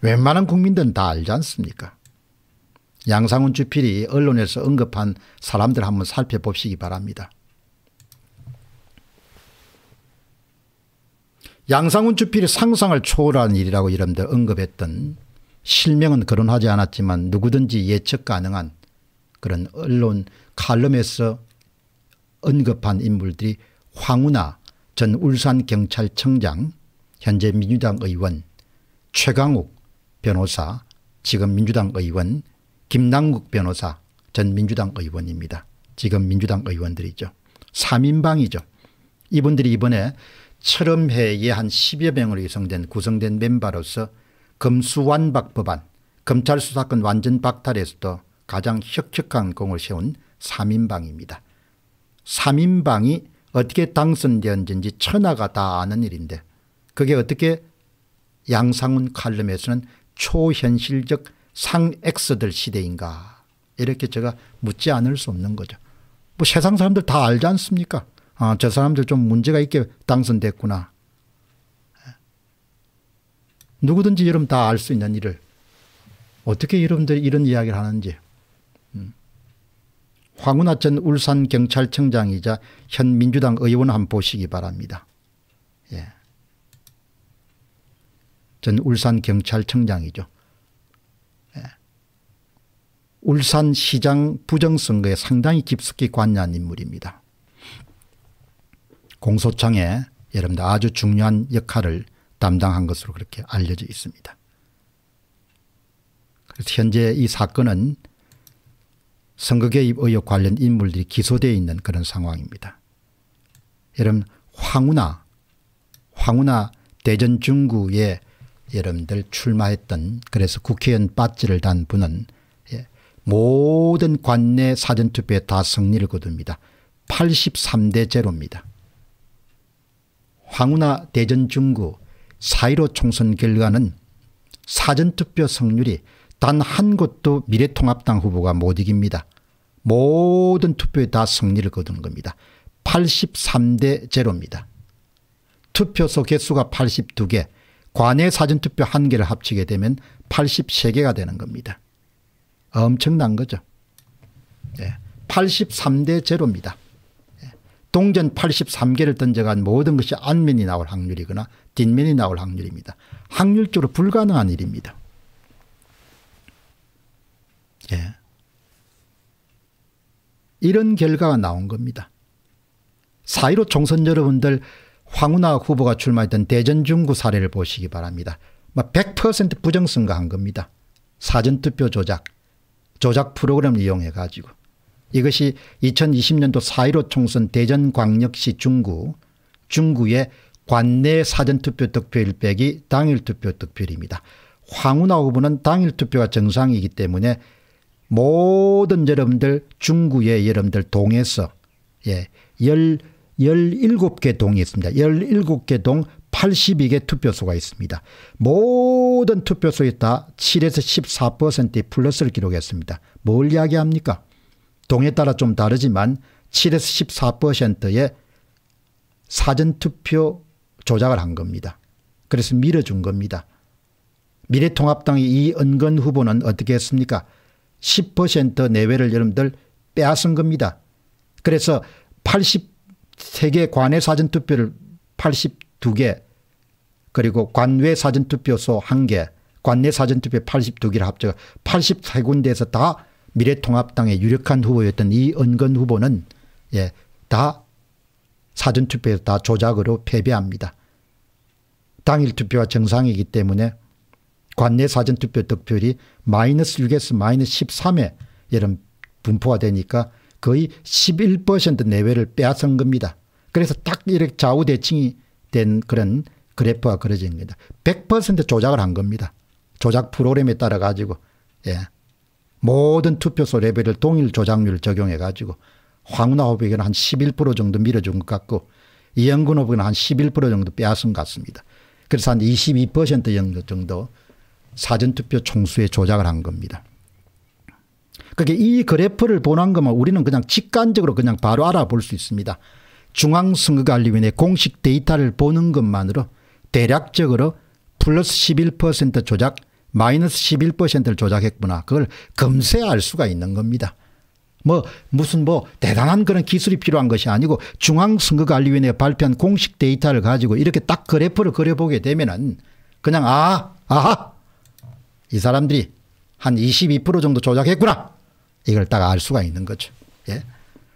웬만한 국민들은 다 알지 않습니까? 양상훈 주필이 언론에서 언급한 사람들 한번 살펴봅시기 바랍니다. 양상훈 주필이 상상을 초월한 일이라고 여러분들 언급했던 실명은 거론하지 않았지만 누구든지 예측 가능한 그런 언론 칼럼에서 언급한 인물들이 황우나 전 울산경찰청장 현재 민주당 의원 최강욱 변호사, 지금 민주당 의원, 김남국 변호사, 전 민주당 의원입니다. 지금 민주당 의원들이죠. 3인방이죠. 이분들이 이번에 철음회의 한 10여 명으로 구성된, 구성된 멤버로서 검수완박 법안, 검찰 수사권 완전 박탈에서도 가장 혁혁한 공을 세운 3인방입니다. 3인방이 어떻게 당선되었는지 천하가 다 아는 일인데 그게 어떻게 양상훈 칼럼에서는 초현실적 상엑스들 시대인가 이렇게 제가 묻지 않을 수 없는 거죠. 뭐 세상 사람들 다 알지 않습니까? 아, 저 사람들 좀 문제가 있게 당선됐구나. 누구든지 여러분 다 알 수 있는 일을 어떻게 여러분들이 이런 이야기를 하는지 음. 황운하 전 울산경찰청장이자 현 민주당 의원 한번 보시기 바랍니다. 예. 전 울산 경찰청장이죠. 예. 울산시장 부정선거에 상당히 깊숙이 관여한 인물입니다. 공소청에 여러분들 아주 중요한 역할을 담당한 것으로 그렇게 알려져 있습니다. 그래서 현재 이 사건은 선거 개입 의혹 관련 인물들이 기소되어 있는 그런 상황입니다. 여러분 황우나 황우나 대전 중구의 여러분들 출마했던 그래서 국회의원 빠지를 단 분은 예, 모든 관내 사전투표에 다 승리를 거둡니다. 83대 제로입니다. 황운하 대전 중구 4.15 총선 결과는 사전투표 승률이 단 한 곳도 미래통합당 후보가 못 이깁니다. 모든 투표에 다 승리를 거두 겁니다. 83대 제로입니다. 투표소 개수가 82개 관외 사전투표 한 개를 합치게 되면 83개가 되는 겁니다. 엄청난 거죠. 83대 예, 제입니다 예, 동전 83개를 던져간 모든 것이 안면이 나올 확률이거나 뒷면이 나올 확률입니다. 확률적으로 불가능한 일입니다. 예. 이런 결과가 나온 겁니다. 4.15 총선 여러분들 황운하 후보가 출마했던 대전 중구 사례를 보시기 바랍니다. 100% 뭐 부정선거한 겁니다. 사전투표 조작, 조작 프로그램을 이용해 가지고 이것이 2020년도 4.15 총선 대전광역시 중구 중구의 관내 사전투표 득표일 빼기 당일 투표 득표율입니다. 황운하 후보는 당일 투표가 정상이기 때문에 모든 여러분들 중구의 여러분들 동에서 예, 17개 동이 있습니다. 17개 동 82개 투표소가 있습니다. 모든 투표소에 다 7에서 14%의 플러스를 기록했습니다. 뭘 이야기합니까? 동에 따라 좀 다르지만 7에서 14%의 사전투표 조작을 한 겁니다. 그래서 밀어준 겁니다. 미래통합당의 이은근 후보는 어떻게 했습니까? 10% 내외를 여러분들 빼앗은 겁니다. 그래서 80 세계 관외 사전투표를 82개 그리고 관외 사전투표소 1개 관내 사전투표 82개를 합쳐 83군데에서 다 미래통합당의 유력한 후보였던 이 은근 후보는 예, 다 사전투표에서 다 조작으로 패배합니다. 당일 투표가 정상이기 때문에 관내 사전투표 득표율이 마이너스 6에서 마이너스 13에 이런 분포가 되니까 거의 11% 내외를 빼앗은 겁니다. 그래서 딱 이렇게 좌우대칭이 된 그런 그래프가 그려진 니다100% 조작을 한 겁니다. 조작 프로그램에 따라 가지고 예. 모든 투표소 레벨을 동일 조작률 적용해 가지고 황운하 후보에게는 한 11% 정도 밀어준 것 같고 이영근 후보는 한 11% 정도 빼앗은 것 같습니다. 그래서 한 22% 정도 사전투표 총수에 조작을 한 겁니다. 그게 이 그래프를 보는 거면 우리는 그냥 직관적으로 그냥 바로 알아볼 수 있습니다. 중앙선거관리위원회 공식 데이터를 보는 것만으로 대략적으로 플러스 11% 조작 마이너스 11%를 조작했구나. 그걸 금세 알 수가 있는 겁니다. 뭐 무슨 뭐 대단한 그런 기술이 필요한 것이 아니고 중앙선거관리위원회 발표한 공식 데이터를 가지고 이렇게 딱 그래프를 그려보게 되면은 그냥 아, 아하 이 사람들이 한 22% 정도 조작했구나. 이걸 딱 알 수가 있는 거죠. 예.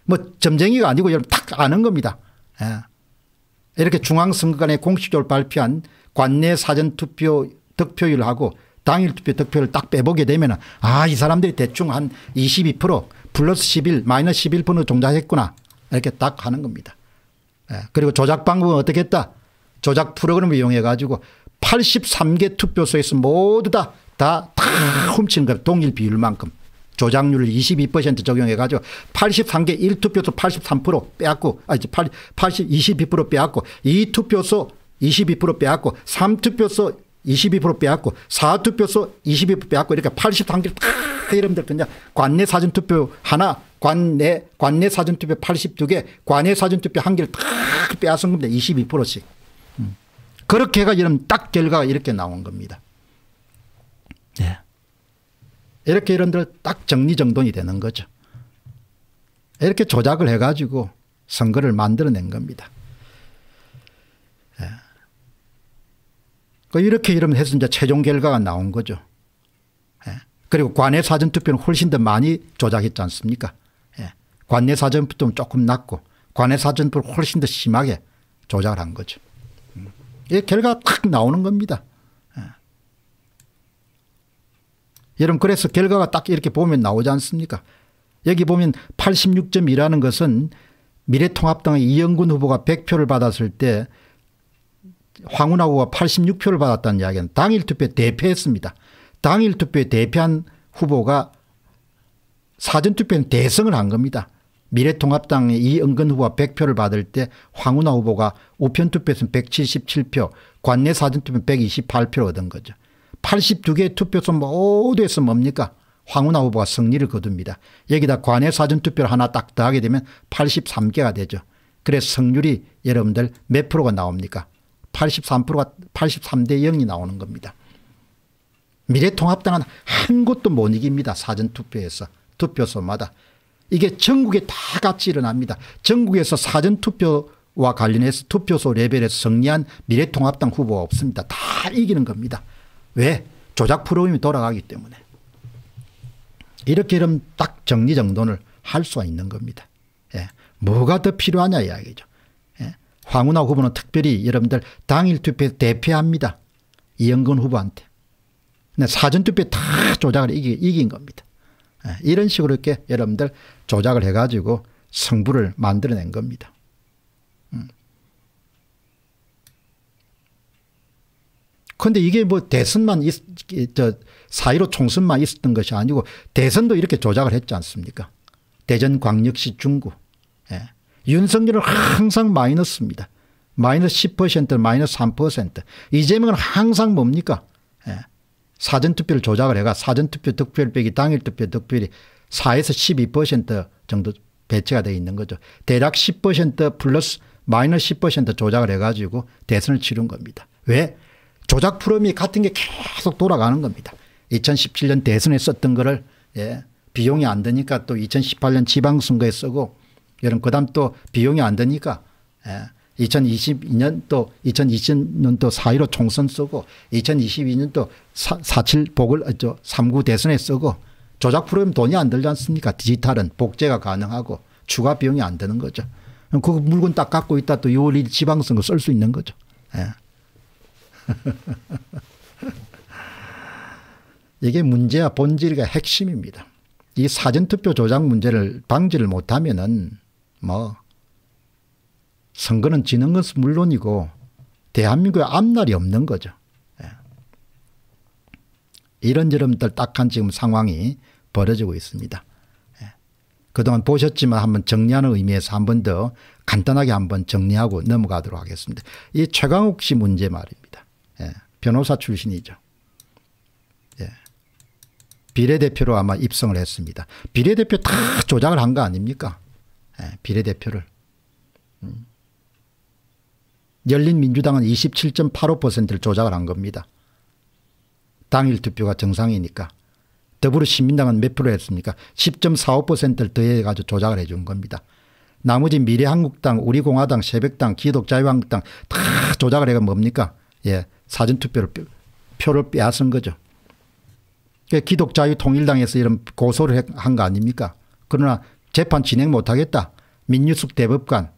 뭐 점쟁이가 아니고 여러분 딱 아는 겁니다. 예. 이렇게 중앙선거관에 공식적으로 발표한 관내 사전투표 득표율하고 당일 투표 득표를 딱 빼보게 되면 아이 사람들이 대충 한 22% 플러스 11 마이너스 11% 종자했구나 이렇게 딱 하는 겁니다. 예. 그리고 조작 방법은 어떻게 했다. 조작 프로그램을 이용해 가지고 83개 투표소에서 모두 다 다 다 훔치는 겁니 동일 비율만큼. 조작률 을22% 적용해가지고 83개 1투표수 83% 빼앗고 아이8 0 22% 빼앗고 2투표수 22% 빼앗고 3투표수 22% 빼앗고 4투표수 22% 빼앗고 이렇게 83개 다 이러면 그냥 관내 사전투표 하나 관내 관내 사전투표 82개 관내 사전투표 한 개를 다 빼앗은 겁니다. 22%씩. 음. 그렇게 해가 이러면 딱 결과가 이렇게 나온 겁니다. 네. 이렇게 이런 데를 딱 정리정돈이 되는 거죠. 이렇게 조작을 해가지고 선거를 만들어낸 겁니다. 예. 그 이렇게 이러면 해서 이제 최종 결과가 나온 거죠. 예. 그리고 관내 사전투표는 훨씬 더 많이 조작했지 않습니까? 예. 관내 사전투표는 조금 낮고 관내 사전투표를 훨씬 더 심하게 조작을 한 거죠. 음. 이 결과가 탁 나오는 겁니다. 여러분 그래서 결과가 딱 이렇게 보면 나오지 않습니까 여기 보면 86.2라는 것은 미래통합당의 이영군 후보가 100표를 받았을 때 황운하 후보가 86표를 받았다는 이야기는 당일 투표에 대패했습니다. 당일 투표에 대패한 후보가 사전투표는 대승을 한 겁니다. 미래통합당의 이은근 후보가 100표를 받을 때 황운하 후보가 우편투표에서는 177표 관내 사전투표는 128표를 얻은 거죠. 82개 의 투표소 모두에서 뭡니까 황운하 후보가 승리를 거둡니다. 여기다 관외 사전투표를 하나 딱 더하게 되면 83개가 되죠. 그래서 승률이 여러분들 몇 프로가 나옵니까 83%가 83대 0이 나오는 겁니다. 미래통합당은 한 곳도 못 이깁니다. 사전투표에서 투표소마다. 이게 전국에 다 같이 일어납니다. 전국에서 사전투표와 관련해서 투표소 레벨에서 승리한 미래통합당 후보가 없습니다. 다 이기는 겁니다. 왜? 조작 프로그램이 돌아가기 때문에. 이렇게 이러면 딱 정리정돈을 할 수가 있는 겁니다. 예. 뭐가 더 필요하냐 이야기죠. 예. 황운하 후보는 특별히 여러분들 당일 투표 대표합니다. 이영근 후보한테. 사전투표 다 조작을 이기, 이긴 겁니다. 예. 이런 식으로 이렇게 여러분들 조작을 해가지고 성부를 만들어낸 겁니다. 근데 이게 뭐 대선만 있, 저, 사1로 총선만 있었던 것이 아니고 대선도 이렇게 조작을 했지 않습니까? 대전 광역시 중구. 예. 윤석열은 항상 마이너스입니다. 마이너스 10%, 마이너스 3%. 이재명은 항상 뭡니까? 예. 사전투표를 조작을 해가 사전투표 득표율 빼기 당일투표 득표율이 4에서 12% 정도 배치가 되어 있는 거죠. 대략 10% 플러스 마이너스 10% 조작을 해가지고 대선을 치른 겁니다. 왜? 조작 프로이 같은 게 계속 돌아가는 겁니다. 2017년 대선에 썼던 거를 예, 비용이 안되니까또 2018년 지방선거에 쓰고 여러분 그다음 또 비용이 안되니까 예, 2022년 또 2020년 또 4.15 총선 쓰고 2022년 또 4.7 복을 어, 저 3구 대선에 쓰고 조작 프로그램 돈이 안 들지 않습니까 디지털은 복제가 가능하고 추가 비용이 안되는 거죠. 그 물건 딱 갖고 있다 또 6월 1일 지방선거 쓸 수 있는 거죠. 예. 이게 문제와 본질과 핵심입니다. 이 사전투표 조작 문제를 방지를 못하면은 뭐 선거는 지는 것은 물론이고 대한민국의 앞날이 없는 거죠. 예. 이런저런 딱한 지금 상황이 벌어지고 있습니다. 예. 그동안 보셨지만 한번 정리하는 의미에서 한 번 더 간단하게 한번 정리하고 넘어가도록 하겠습니다. 이 최강욱 씨 문제 말입니다. 변호사 출신이죠. 예. 비례대표로 아마 입성을 했습니다. 비례대표 다 조작을 한 거 아닙니까? 예, 비례대표를. 음. 열린민주당은 27.85%를 조작을 한 겁니다. 당일 투표가 정상이니까. 더불어시민당은 몇 프로 했습니까? 10.45%를 더해가지고 조작을 해 준 겁니다. 나머지 미래한국당, 우리공화당, 새벽당, 기독자유한국당 다 조작을 해가 뭡니까? 예, 사전투표를 표를 빼앗은 거죠. 그러니까 기독자유통일당에서 이런 고소를 한 거 아닙니까? 그러나 재판 진행 못하겠다. 민유숙 대법관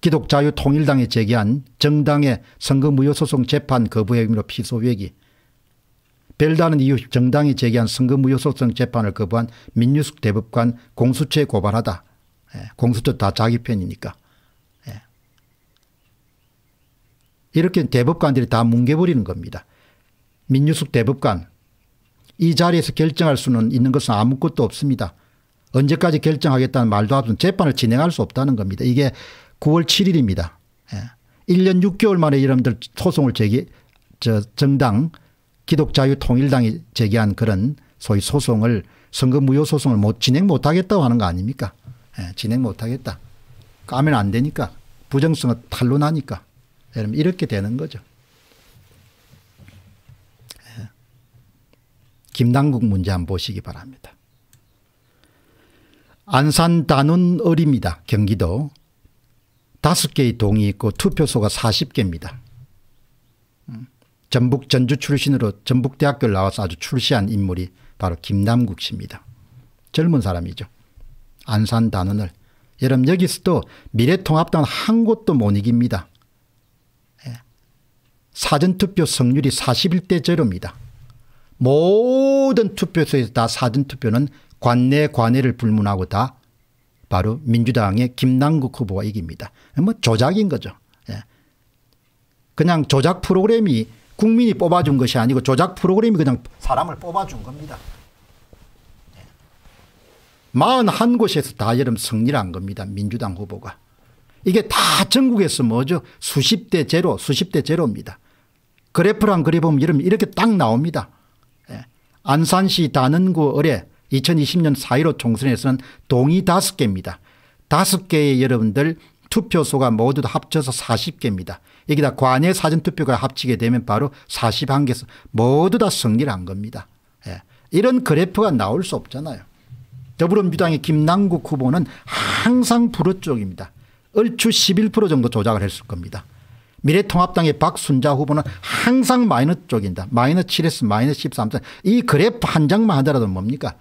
기독자유통일당이 제기한 정당의 선거무효소송 재판 거부 혐의로 피소외기 별다른 이유 정당이 제기한 선거무효소송 재판을 거부한 민유숙 대법관 공수처에 고발하다. 예, 공수처 다 자기 편이니까. 이렇게 대법관들이 다 뭉개버리는 겁니다. 민유숙 대법관 이 자리에서 결정할 수는 있는 것은 아무것도 없습니다. 언제까지 결정하겠다는 말도 앞선 재판을 진행할 수 없다는 겁니다. 이게 9월 7일입니다. 예. 1년 6개월 만에 여러분들 소송을 제기 저 정당 기독자유통일당이 제기한 그런 소위 소송을 선거무효 소송을 못 진행 못하겠다고 하는 거 아닙니까? 예, 진행 못하겠다. 까면 안 되니까 부정성은 탄로 나니까. 여러분 이렇게 되는 거죠. 예. 김남국 문제 한번 보시기 바랍니다. 안산 단운 을입니다. 경기도. 다섯 개의 동이 있고 투표소가 40개입니다. 음. 전북 전주 출신으로 전북대학교를 나와서 아주 출시한 인물이 바로 김남국 씨입니다. 젊은 사람이죠. 안산 단원을. 여러분 여기서도 미래통합당 한 곳도 못 이깁니다. 사전투표 성률이 41대 제로입니다. 모든 투표소에서 다 사전투표는 관내 관해를 불문하고 다 바로 민주당의 김남국 후보가 이깁니다. 뭐 조작인 거죠. 예. 그냥 조작 프로그램이 국민이 뽑아준 것이 아니고 조작 프로그램이 그냥 사람을 뽑아준 겁니다. 41곳에서 예. 다 여름 승리를 한 겁니다. 민주당 후보가. 이게 다 전국에서 뭐죠? 수십 대 제로, 수십 대 제로입니다. 그래프랑 그려보면 이름 이렇게 이딱 나옵니다. 예. 안산시 단원구 의뢰 2020년 4.15 총선에서는 동의 5개입니다. 5개의 여러분들 투표소가 모두 합쳐서 40개입니다. 여기다 관외 사전투표가 합치게 되면 바로 41개에서 모두 다 승리를 한 겁니다. 예. 이런 그래프가 나올 수 없잖아요. 더불어민주당의 김남국 후보는 항상 불어 쪽입니다. 얼추 11% 정도 조작을 했을 겁니다. 미래통합당의 박순자 후보는 항상 마이너 쪽입니다. 마이너 7에서 마이너 13. 이 그래프 한 장만 하더라도 뭡니까?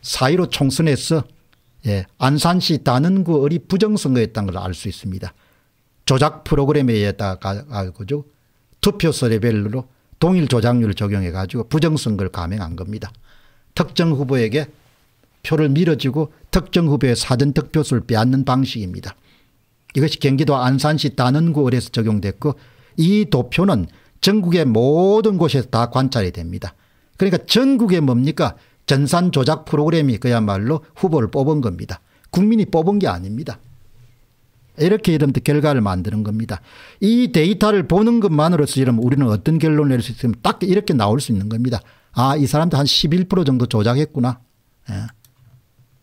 사1로 총선에서 예, 안산시 단원구 어리 부정선거였다는 걸 알 수 있습니다. 조작 프로그램에 의해다 투표소 레벨로 동일 조작률을 적용해 가지고 부정선거를 감행한 겁니다. 특정 후보에게 표를 밀어주고 특정 후보의 사전 득표수를 빼앗는 방식입니다. 이것이 경기도 안산시 단원구 을에서 적용됐고 이 도표는 전국의 모든 곳에서 다 관찰이 됩니다. 그러니까 전국에 뭡니까 전산 조작 프로그램이 그야말로 후보를 뽑은 겁니다. 국민이 뽑은 게 아닙니다. 이렇게 이름들 결과를 만드는 겁니다. 이 데이터를 보는 것만으로서 이러면 우리는 어떤 결론을 낼 수 있으면 딱 이렇게 나올 수 있는 겁니다. 아, 이 사람도 한 11% 정도 조작했구나. 예.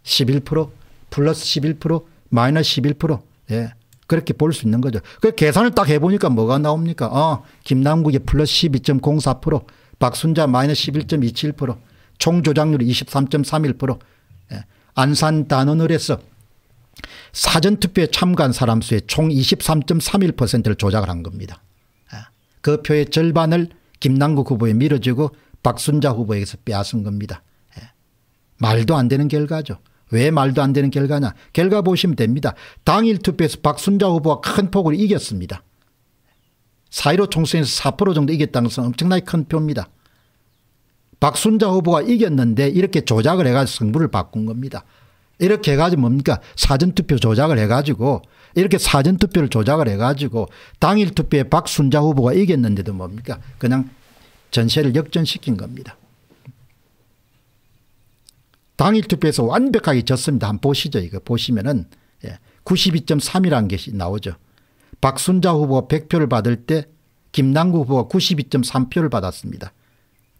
11% 플러스 11% 마이너스 11% 예. 그렇게 볼 수 있는 거죠. 그 계산을 딱 해보니까 뭐가 나옵니까? 어, 김남국이 플러스 12.04%, 박순자 마이너스 11.27%, 총조작률이 23.31%, 예. 안산 단원을에서 사전투표에 참가한 사람 수의 총 23.31%를 조작을 한 겁니다. 예. 그 표의 절반을 김남국 후보에 밀어주고 박순자 후보에게서 빼앗은 겁니다. 예. 말도 안 되는 결과죠. 왜 말도 안 되는 결과냐. 결과 보시면 됩니다. 당일 투표에서 박순자 후보가 큰 폭으로 이겼습니다. 4.15 총선에서 4% 정도 이겼다는 것은 엄청나게 큰 표입니다. 박순자 후보가 이겼는데 이렇게 조작을 해가지고 승부를 바꾼 겁니다. 이렇게 해가지고 뭡니까 사전투표 조작을 해가지고 이렇게 사전투표를 조작을 해가지고 당일투표에 박순자 후보가 이겼는데도 뭡니까 그냥 전세를 역전시킨 겁니다. 당일 투표에서 완벽하게 졌습니다. 한번 보시죠. 이거 보시면은 92.3이라는 예, 것이 나오죠. 박순자 후보가 100표를 받을 때김남구 후보가 92.3표를 받았습니다.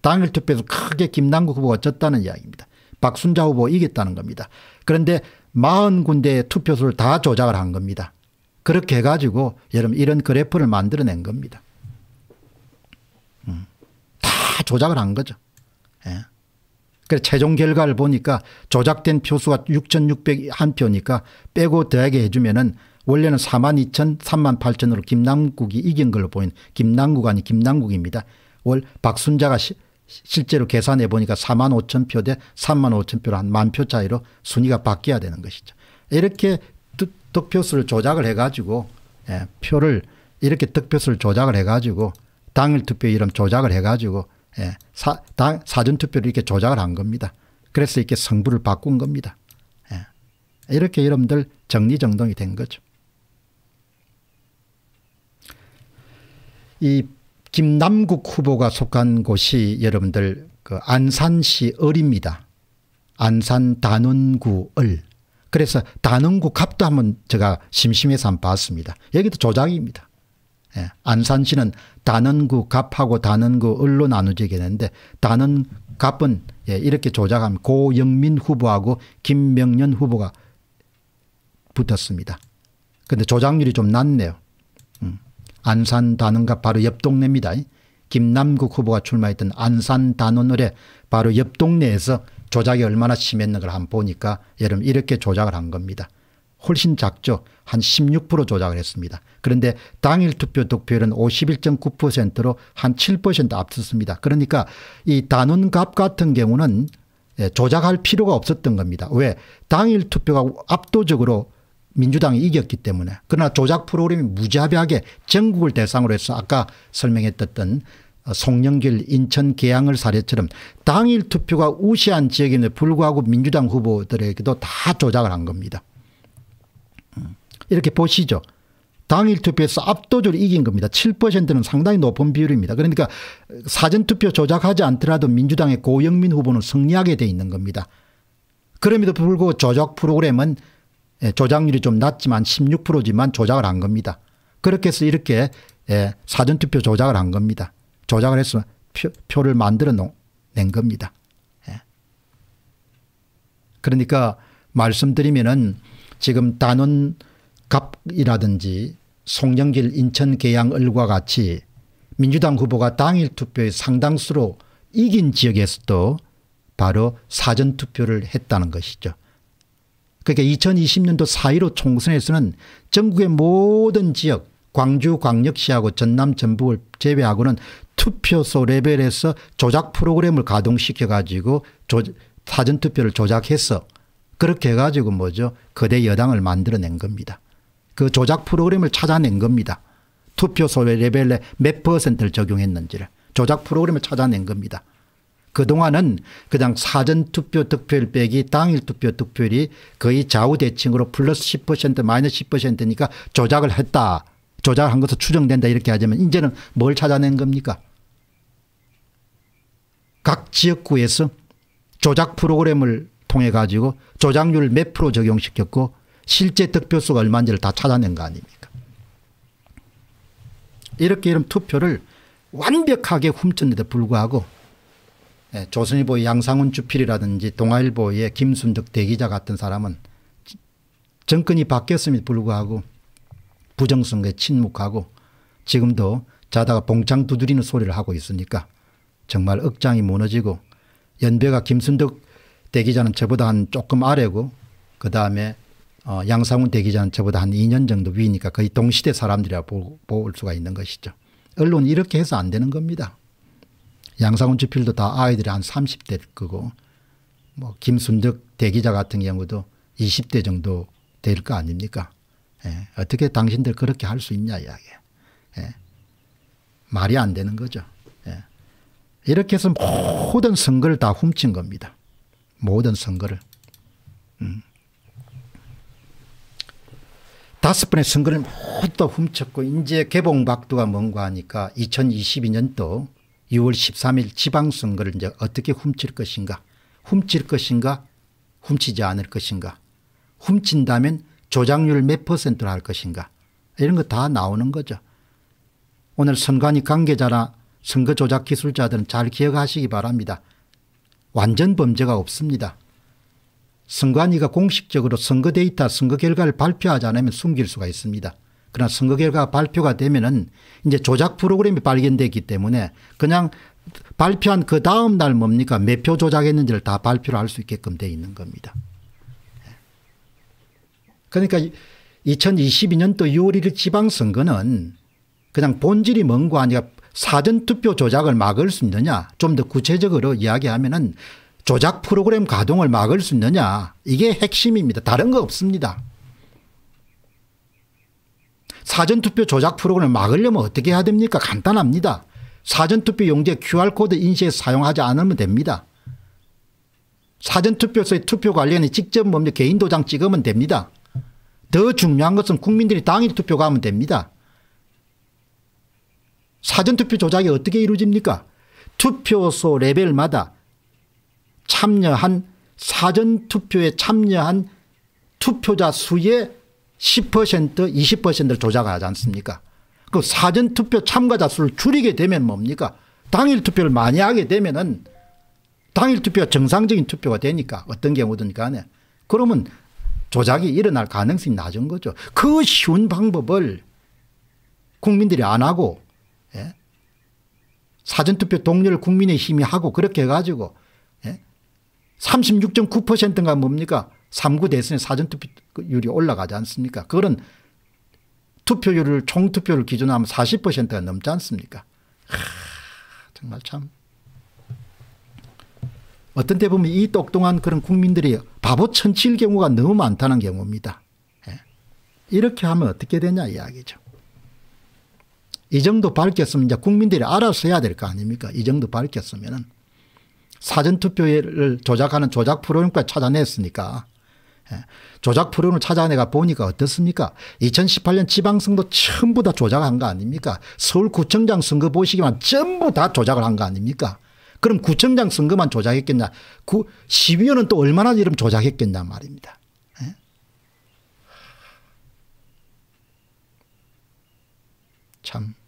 당일 투표에서 크게 김남구 후보가 졌다는 이야기입니다. 박순자 후보 이겼다는 겁니다. 그런데 40군데의 투표수를 다 조작을 한 겁니다. 그렇게 해가지고 여러분 이런 그래프를 만들어낸 겁니다. 음. 다 조작을 한 거죠. 예. 그래 최종 결과를 보니까 조작된 표수가 6,601표니까 빼고 더하게 해주면은 원래는 4만 2천, 3만 8천으로 김남국이 이긴 걸로 보인 김남국 아니 김남국입니다. 월 박순자가 시, 실제로 계산해 보니까 4만 5천 표 대 3만 5천 표로 한 만 표 차이로 순위가 바뀌어야 되는 것이죠. 이렇게 득표수를 조작을 해가지고 예, 표를 이렇게 득표수를 조작을 해가지고 당일 투표 이름 조작을 해가지고 예, 사, 당, 사전투표를 이렇게 조작을 한 겁니다. 그래서 이렇게 성부를 바꾼 겁니다. 예, 이렇게 여러분들 정리정돈이 된 거죠. 이 김남국 후보가 속한 곳이 여러분들 그 안산시 을입니다. 안산 단원구 을. 그래서 단원구 갑도 한번 제가 심심해서 한번 봤습니다. 여기도 조작입니다. 예. 안산시는 단원구 그 갑하고 단원구 그 을로 나누지게 되는데 단원 갑은 예, 이렇게 조작하면 고영민 후보하고 김명년 후보가 붙었습니다. 근데 조작률이 좀 낮네요. 음. 안산 단원갑 바로 옆 동네입니다. 김남국 후보가 출마했던 안산 단원을에 바로 옆 동네에서 조작이 얼마나 심했는가를 한번 보니까 여러분 이렇게 조작을 한 겁니다. 훨씬 작죠. 한 16% 조작을 했습니다. 그런데 당일 투표 득표율은 51.9%로 한 7% 앞섰습니다. 그러니까 이 단원갑 같은 경우는 예, 조작할 필요가 없었던 겁니다. 왜? 당일 투표가 압도적으로 민주당이 이겼기 때문에 그러나 조작 프로그램이 무자비하게 전국을 대상으로 해서 아까 설명했던 어, 송영길 인천 계양을 사례처럼 당일 투표가 우세한 지역임에 불구하고 민주당 후보들에게도 다 조작을 한 겁니다. 이렇게 보시죠. 당일 투표에서 압도적으로 이긴 겁니다. 7%는 상당히 높은 비율입니다. 그러니까 사전투표 조작하지 않더라도 민주당의 고영민 후보는 승리하게 돼 있는 겁니다. 그럼에도 불구하고 조작 프로그램은 예, 조작률이 좀 낮지만 16%지만 조작을 한 겁니다. 그렇게 해서 이렇게 예, 사전투표 조작을 한 겁니다. 조작을 해서 표, 를 만들어 낸 겁니다. 예. 그러니까 말씀드리면은 지금 단원 갑이라든지 송영길 인천 계양을과 같이 민주당 후보가 당일 투표에 상당수로 이긴 지역에서도 바로 사전투표를 했다는 것이죠. 그러니까 2020년도 4.15 총선에서는 전국의 모든 지역 광주 광역시하고 전남 전북을 제외하고는 투표소 레벨에서 조작 프로그램을 가동시켜 가지고 사전투표를 조작해서 그렇게 해가지고 뭐죠 거대 여당을 만들어낸 겁니다. 그 조작 프로그램을 찾아낸 겁니다. 투표소 레벨에 몇 퍼센트를 적용했는지를 조작 프로그램을 찾아낸 겁니다. 그동안은 그냥 사전투표 득표율 빼기 당일 투표 득표율이 거의 좌우대칭으로 플러스 10% 마이너스 10%니까 조작을 했다. 조작한 것으로 추정된다 이렇게 하자면 이제는 뭘 찾아낸 겁니까? 각 지역구에서 조작 프로그램을 통해 가지고 조작률 몇 프로 적용시켰고 실제 득표수가 얼마인지를 다 찾아낸 거 아닙니까? 이렇게 이런 투표를 완벽하게 훔쳤는데 불구하고 예, 조선일보의 양상훈 주필이라든지 동아일보의 김순덕 대기자 같은 사람은 정권이 바뀌었음에도 불구하고 부정선거에 침묵하고 지금도 자다가 봉창 두드리는 소리를 하고 있으니까 정말 억장이 무너지고 연배가 김순덕 대기자는 저보다 한 조금 아래고 그 다음에 어, 양상훈 대기자한테보다한 2년 정도 위니까 거의 동시대 사람들이라고 볼 수가 있는 것이죠. 언론 이렇게 해서 안 되는 겁니다. 양상훈 주필도 다 아이들이 한 30대 거뭐 김순덕 대기자 같은 경우도 20대 정도 될 거 아닙니까? 예. 어떻게 당신들 그렇게 할 수 있냐 이야기. 예. 말이 안 되는 거죠. 예. 이렇게 해서 모든 선거를 다 훔친 겁니다. 모든 선거를. 음. 다섯 번의 선거를 모두 다 훔쳤고 이제 개봉 박두가 뭔가 하니까 2022년도 6월 13일 지방선거를 이제 어떻게 훔칠 것인가 훔칠 것인가 훔치지 않을 것인가 훔친다면 조작률 몇 퍼센트로 할 것인가 이런 거 다 나오는 거죠. 오늘 선관위 관계자나 선거 조작 기술자들은 잘 기억하시기 바랍니다. 완전 범죄가 없습니다. 선관위가 공식적으로 선거 데이터 선거 결과를 발표하지 않으면 숨길 수가 있습니다. 그러나 선거 결과 발표가 되면은 이제 조작 프로그램이 발견됐기 때문에 그냥 발표한 그 다음 날 뭡니까 몇 표 조작했는지를 다 발표를 할 수 있게끔 돼 있는 겁니다. 그러니까 2022년도 6월 1일 지방선거는 그냥 본질이 뭔거 아니가 사전투표 조작을 막을 수 있느냐 좀 더 구체적으로 이야기하면은 조작 프로그램 가동을 막을 수 있느냐 이게 핵심입니다. 다른 거 없습니다. 사전투표 조작 프로그램을 막으려면 어떻게 해야 됩니까 간단합니다. 사전투표 용지에 QR코드 인쇄 사용하지 않으면 됩니다. 사전투표소의 투표 관련이 직접 뭡니 개인 도장 찍으면 됩니다. 더 중요한 것은 국민들이 당일 투표 가면 됩니다. 사전투표 조작이 어떻게 이루어집니까? 투표소 레벨마다 참여한 사전투표에 참여한 투표자 수의 10% 20%를 조작하지 않습니까 그 사전투표 참가자 수를 줄이게 되면 뭡니까 당일 투표를 많이 하게 되면 은 당일 투표가 정상적인 투표가 되니까 어떤 경우든 간에 그러면 조작이 일어날 가능성이 낮은 거죠. 그 쉬운 방법을 국민들이 안 하고 예? 사전투표 동료를 국민의힘이 하고 그렇게 해가지고 36.9%가 뭡니까? 3구 대선의 사전투표율이 올라가지 않습니까? 그거 투표율을 총투표를 기준으로 하면 40%가 넘지 않습니까? 하, 정말 참 어떤 때 보면 이 똑똑한 그런 국민들이 바보 천칠 경우가 너무 많다는 경우입니다. 예. 이렇게 하면 어떻게 되냐 이야기죠. 이 정도 밝혔으면 이제 국민들이 알아서 해야 될 거 아닙니까? 이 정도 밝혔으면은 사전투표를 조작하는 조작 프로그램까지 찾아냈으니까 예. 조작 프로그램을 찾아내가 보니까 어떻습니까? 2018년 지방선거 전부 다 조작한 거 아닙니까? 서울구청장 선거 보시기만 전부 다 조작을 한 거 아닙니까? 그럼 구청장 선거만 조작했겠냐? 구, 12년은 또 얼마나 이름 조작했겠냐 말입니다. 예. 참.